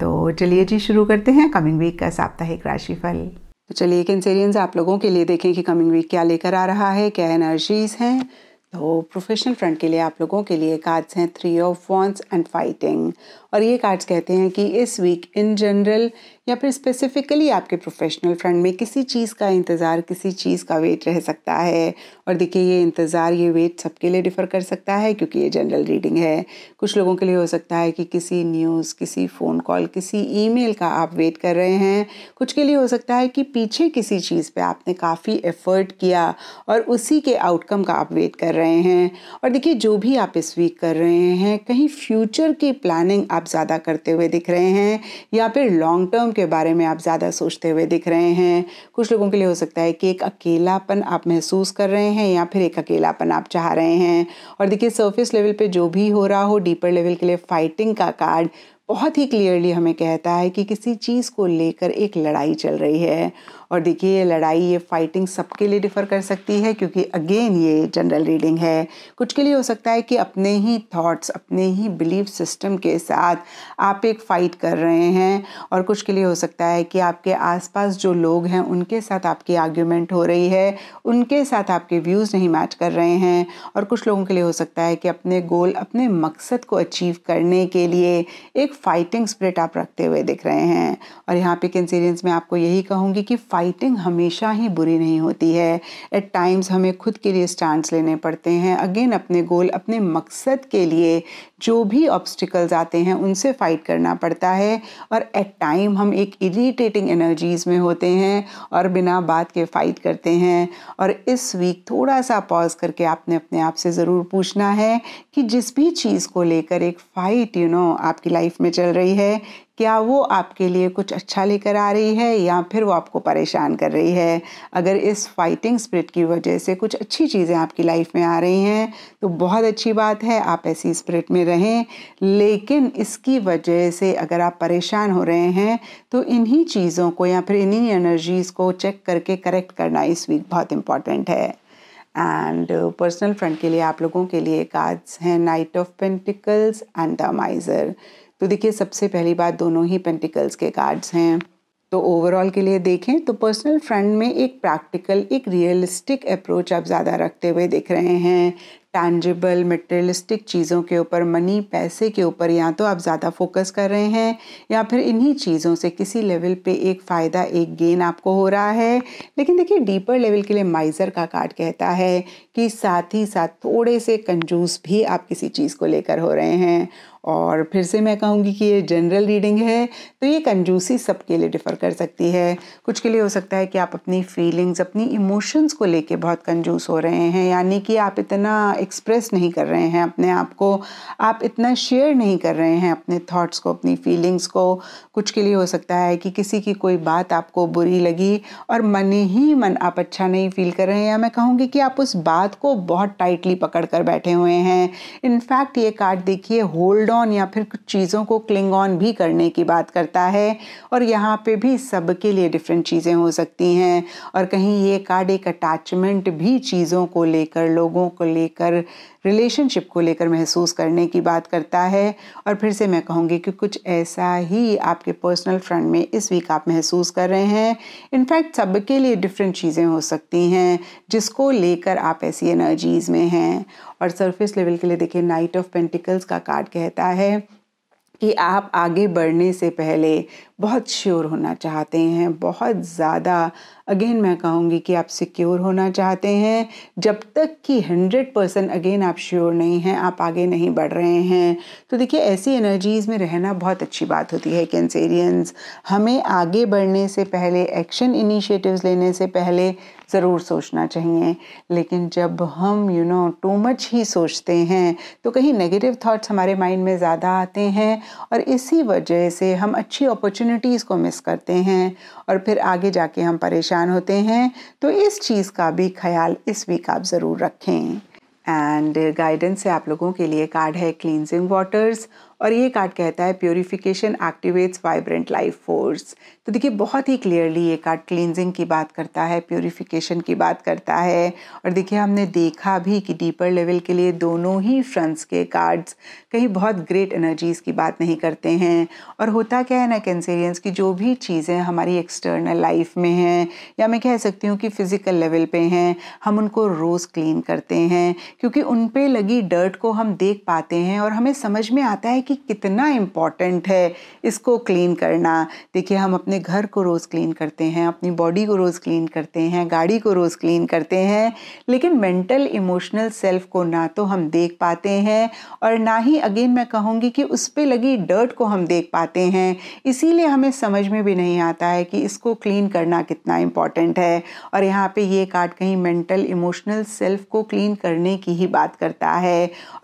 तो चलिए जी शुरू करते हैं कमिंग वीक का साप्ताहिक राशिफल तो चलिए कैंसेरियंस आप लोगों के लिए देखें कि कमिंग वीक क्या लेकर आ रहा है क्या एनर्जीज हैं तो प्रोफेशनल फ्रंट के लिए आप लोगों के लिए कार्ड्स हैं three of wands and fighting और ये कार्ड्स कहते हैं कि इस वीक इन जनरल या फिर स्पेसिफिकली आपके प्रोफेशनल फ्रंट में किसी चीज़ का इंतज़ार किसी चीज़ का वेट रह सकता है और देखिए ये इंतज़ार ये वेट सबके लिए डिफ़र कर सकता है क्योंकि ये जनरल रीडिंग है कुछ लोगों के लिए हो सकता है कि किसी न्यूज़ किसी फ़ोन कॉल किसी ईमेल का आप वेट कर रहे हैं कुछ के लिए हो सकता है कि पीछे किसी चीज़ पर आपने काफ़ी एफ़र्ट किया और उसी के आउटकम का आप वेट कर रहे हैं और देखिए जो भी आप इस वीक कर रहे हैं कहीं फ्यूचर की प्लानिंग आप ज़्यादा करते हुए दिख रहे हैं या फिर लॉन्ग टर्म के बारे में आप ज़्यादा सोचते हुए दिख रहे हैं कुछ लोगों के लिए हो सकता है कि एक अकेलापन आप महसूस कर रहे हैं या फिर एक अकेलापन आप चाह रहे हैं और देखिए सर्फेस लेवल पर जो भी हो रहा हो डीपर लेवल के लिए फाइटिंग का कार्ड बहुत ही क्लियरली हमें कहता है कि किसी चीज़ को लेकर एक लड़ाई चल रही है और देखिए ये लड़ाई ये फाइटिंग सबके लिए डिफ़र कर सकती है क्योंकि अगेन ये जनरल रीडिंग है कुछ के लिए हो सकता है कि अपने ही थॉट्स अपने ही बिलीफ सिस्टम के साथ आप एक फ़ाइट कर रहे हैं और कुछ के लिए हो सकता है कि आपके आसपास जो लोग हैं उनके साथ आपकी आर्ग्यूमेंट हो रही है उनके साथ आपके व्यूज़ नहीं मैच कर रहे हैं और कुछ लोगों के लिए हो सकता है कि अपने गोल अपने मकसद को अचीव करने के लिए एक फाइटिंग स्प्रिट आप रखते हुए दिख रहे हैं और यहाँ पे कंसीडेंस में आपको यही कहूँगी कि फाइटिंग हमेशा ही बुरी नहीं होती है एट टाइम्स हमें खुद के लिए स्टैंड लेने पड़ते हैं अगेन अपने गोल अपने मकसद के लिए जो भी ऑब्स्टिकल्स आते हैं उनसे फाइट करना पड़ता है और एट टाइम हम एक इरीटेटिंग एनर्जीज़ में होते हैं और बिना बात के फाइट करते हैं और इस वीक थोड़ा सा पॉज करके आपने अपने आप से ज़रूर पूछना है कि जिस भी चीज़ को लेकर एक फ़ाइट यू नो आपकी लाइफ में चल रही है क्या वो आपके लिए कुछ अच्छा लेकर आ रही है या फिर वो आपको परेशान कर रही है अगर इस फाइटिंग स्पिरिट की वजह से कुछ अच्छी चीज़ें आपकी लाइफ में आ रही हैं तो बहुत अच्छी बात है आप ऐसी स्पिरिट में रहें लेकिन इसकी वजह से अगर आप परेशान हो रहे हैं तो इन्हीं चीज़ों को या फिर इन्हीं एनर्जीज़ को चेक करके करेक्ट करना इस वीक बहुत इम्पॉर्टेंट है एंड पर्सनल फ्रंट के लिए आप लोगों के लिए कार्ड्स हैं knight of pentacles and the miser तो देखिए सबसे पहली बात दोनों ही पेंटिकल्स के कार्ड्स हैं तो ओवरऑल के लिए देखें तो पर्सनल फ्रंट में एक प्रैक्टिकल एक रियलिस्टिक अप्रोच आप ज़्यादा रखते हुए देख रहे हैं टैंजिबल मटेरियलिस्टिक चीज़ों के ऊपर मनी पैसे के ऊपर या तो आप ज़्यादा फोकस कर रहे हैं या फिर इन्हीं चीज़ों से किसी लेवल पे एक फ़ायदा एक गेन आपको हो रहा है लेकिन देखिए डीपर लेवल के लिए माइज़र का कार्ड कहता है कि साथ ही साथ थोड़े से कंजूस भी आप किसी चीज़ को लेकर हो रहे हैं और फिर से मैं कहूँगी कि ये जनरल रीडिंग है तो ये कंजूसी सबके लिए डिफ़र कर सकती है कुछ के लिए हो सकता है कि आप अपनी फीलिंग्स अपनी इमोशंस को लेके बहुत कंजूस हो रहे हैं यानी कि आप इतना एक्सप्रेस नहीं कर रहे हैं अपने आप को आप इतना शेयर नहीं कर रहे हैं अपने थॉट्स को अपनी फीलिंग्स को कुछ के लिए हो सकता है कि किसी की कोई बात आपको बुरी लगी और मन ही मन आप अच्छा नहीं फील कर रहे हैं या मैं कहूँगी कि आप उस बात को बहुत टाइटली पकड़ कर बैठे हुए हैं इनफैक्ट ये कार्ड देखिए होल्ड ऑन या फिर कुछ चीज़ों को क्लिंग ऑन भी करने की बात करता है और यहाँ पे भी सबके लिए डिफरेंट चीज़ें हो सकती हैं और कहीं ये कार्ड एक अटैचमेंट भी चीज़ों को लेकर लोगों को लेकर रिलेशनशिप को लेकर महसूस करने की बात करता है और फिर से मैं कहूँगी कि कुछ ऐसा ही आपके पर्सनल फ्रंट में इस वीक आप महसूस कर रहे हैं इनफैक्ट सबके लिए डिफरेंट चीज़ें हो सकती हैं जिसको लेकर आप ऐसी एनर्जीज़ में हैं और सरफेस लेवल के लिए देखिए नाइट ऑफ पेंटिकल्स का कार्ड कहता है कि आप आगे बढ़ने से पहले बहुत श्योर होना चाहते हैं बहुत ज़्यादा अगेन मैं कहूँगी कि आप सिक्योर होना चाहते हैं जब तक कि हंड्रेड परसेंट अगेन आप श्योर नहीं हैं आप आगे नहीं बढ़ रहे हैं तो देखिए ऐसी एनर्जीज़ में रहना बहुत अच्छी बात होती है कैंसेरियंस हमें आगे बढ़ने से पहले एक्शन इनिशिएटिव्स लेने से पहले ज़रूर सोचना चाहिए लेकिन जब हम यू नो टू मच ही सोचते हैं तो कहीं नेगेटिव थाट्स हमारे माइंड में ज़्यादा आते हैं और इसी वजह से हम अच्छी अपॉर्चुनिटीज़ को मिस करते हैं और फिर आगे जाके हम परेशान होते हैं तो इस चीज़ का भी ख्याल इस वीक आप ज़रूर रखें एंड गाइडेंस से आप लोगों के लिए कार्ड है क्लिनजिंग वाटर्स और ये कार्ड कहता है purification activates vibrant life force तो देखिए बहुत ही क्लियरली ये कार्ड क्लिनजिंग की बात करता है प्योरिफिकेशन की बात करता है और देखिए हमने देखा भी कि डीपर लेवल के लिए दोनों ही फ्रंट्स के कार्ड्स कहीं बहुत ग्रेट एनर्जीज़ की बात नहीं करते हैं और होता क्या है ना कैंसेरियंस की जो भी चीज़ें हमारी एक्सटर्नल लाइफ में हैं या मैं कह सकती हूँ कि फ़िज़िकल लेवल पे हैं हम उनको रोज़ क्लीन करते हैं क्योंकि उन पर लगी डर्ट को हम देख पाते हैं और हमें समझ में आता है कि कितना इम्पॉर्टेंट है इसको क्लीन करना देखिए हम अपने घर को रोज़ क्लीन करते हैं अपनी बॉडी को रोज़ क्लीन करते हैं गाड़ी को रोज़ क्लीन करते हैं लेकिन मेंटल इमोशनल सेल्फ को ना तो हम देख पाते हैं और ना ही अगेन मैं कहूँगी कि उस पर लगी डर्ट को हम देख पाते हैं इसीलिए हमें समझ में भी नहीं आता है कि इसको क्लीन करना कितना इम्पॉर्टेंट है और यहाँ पे ये कार्ड कहीं मेंटल इमोशनल सेल्फ को क्लीन करने की ही बात करता है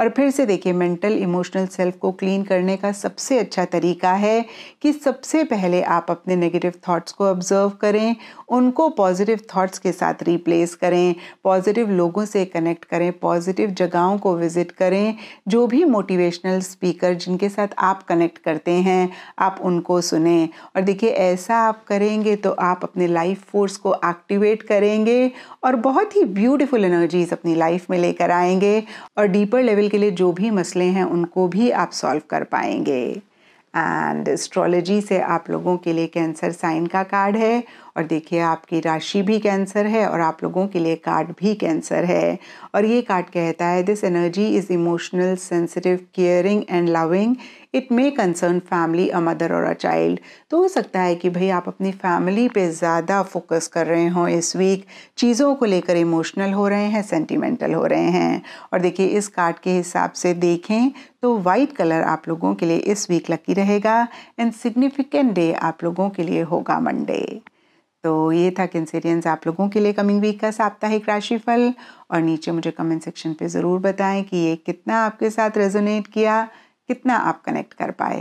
और फिर से देखिए मेंटल इमोशनल सेल्फ को क्लीन क्लीन करने का सबसे अच्छा तरीका है कि सबसे पहले आप अपने नेगेटिव थॉट्स को ऑब्ज़र्व करें उनको पॉजिटिव थॉट्स के साथ रिप्लेस करें पॉजिटिव लोगों से कनेक्ट करें पॉजिटिव जगहों को विज़िट करें जो भी मोटिवेशनल स्पीकर जिनके साथ आप कनेक्ट करते हैं आप उनको सुने और देखिए ऐसा आप करेंगे तो आप अपने लाइफ फोर्स को एक्टिवेट करेंगे और बहुत ही ब्यूटिफुल एनर्जीज अपनी लाइफ में लेकर आएंगे और डीपर लेवल के लिए जो भी मसले हैं उनको भी आप सॉल्व कर पाएंगे एंड एस्ट्रोलॉजी से आप लोगों के लिए कैंसर साइन का कार्ड है और देखिए आपकी राशि भी कैंसर है और आप लोगों के लिए कार्ड भी कैंसर है और ये कार्ड कहता है this energy is emotional sensitive caring and loving it may concern family a mother और अ चाइल्ड तो हो सकता है कि भाई आप अपनी फैमिली पे ज़्यादा फोकस कर रहे हों इस वीक चीज़ों को लेकर इमोशनल हो रहे हैं सेंटिमेंटल हो रहे हैं और देखिए इस कार्ड के हिसाब से देखें तो वाइट कलर आप लोगों के लिए इस वीक लकी रहेगा एंड सिग्निफिकेंट डे आप लोगों के लिए होगा मंडे तो ये था कैंसेरियंस आप लोगों के लिए कमिंग वीक का साप्ताहिक राशिफल और नीचे मुझे कमेंट सेक्शन पे ज़रूर बताएं कि ये कितना आपके साथ रेजोनेट किया कितना आप कनेक्ट कर पाए